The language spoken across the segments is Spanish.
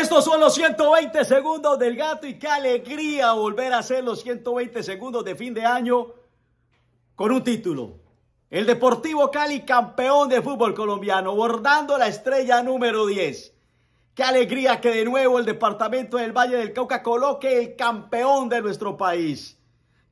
Estos son los 120 segundos del gato y qué alegría volver a hacer los 120 segundos de fin de año con un título. El Deportivo Cali campeón de fútbol colombiano, bordando la estrella número 10. Qué alegría que de nuevo el departamento del Valle del Cauca coloque el campeón de nuestro país.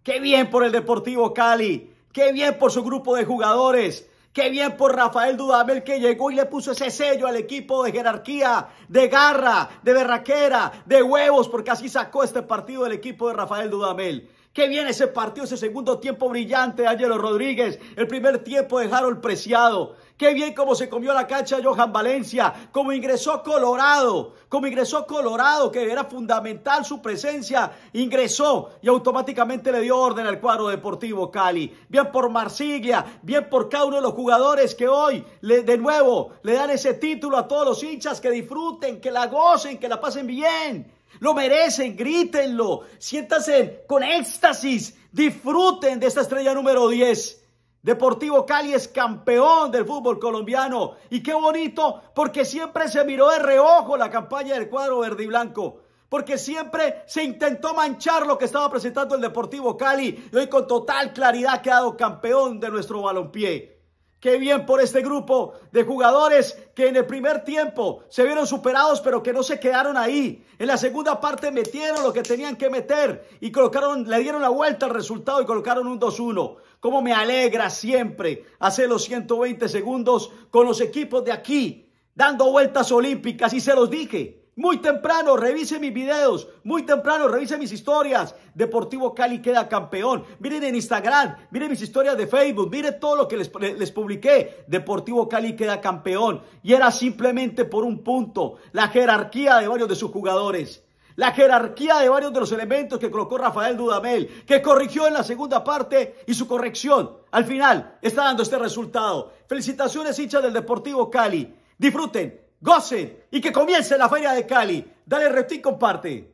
Qué bien por el Deportivo Cali, qué bien por su grupo de jugadores, Qué bien por Rafael Dudamel que llegó y le puso ese sello al equipo de jerarquía, de garra, de berraquera, de huevos, porque así sacó este partido el equipo de Rafael Dudamel. Qué bien ese partido, ese segundo tiempo brillante de Ángelo Rodríguez, el primer tiempo de Harold Preciado. Qué bien cómo se comió la cancha Johan Valencia, cómo ingresó Colorado, cómo ingresó Colorado, que era fundamental su presencia, ingresó y automáticamente le dio orden al cuadro deportivo Cali. Bien por Marsiglia, bien por cada uno de los jugadores que hoy, de nuevo, le dan ese título a todos los hinchas, que disfruten, que la gocen, que la pasen bien. Lo merecen, grítenlo, siéntanse con éxtasis, disfruten de esta estrella número 10. Deportivo Cali es campeón del fútbol colombiano. Y qué bonito, porque siempre se miró de reojo la campaña del cuadro verde y blanco. Porque siempre se intentó manchar lo que estaba presentando el Deportivo Cali. Y hoy con total claridad ha quedado campeón de nuestro balompié. Qué bien por este grupo de jugadores que en el primer tiempo se vieron superados, pero que no se quedaron ahí. En la segunda parte metieron lo que tenían que meter y colocaron, le dieron la vuelta al resultado y colocaron un 2-1. Como me alegra siempre hacer los 120 segundos con los equipos de aquí, dando vueltas olímpicas. Y se los dije, muy temprano, revise mis videos. Muy temprano, revise mis historias. Deportivo Cali queda campeón. Miren en Instagram, miren mis historias de Facebook, miren todo lo que les, les, publiqué. Deportivo Cali queda campeón. Y era simplemente por un punto. La jerarquía de varios de sus jugadores. La jerarquía de varios de los elementos que colocó Rafael Dudamel, que corrigió en la segunda parte y su corrección al final está dando este resultado. Felicitaciones hinchas del Deportivo Cali. Disfruten ¡Goce! y que comience la Feria de Cali. Dale y comparte.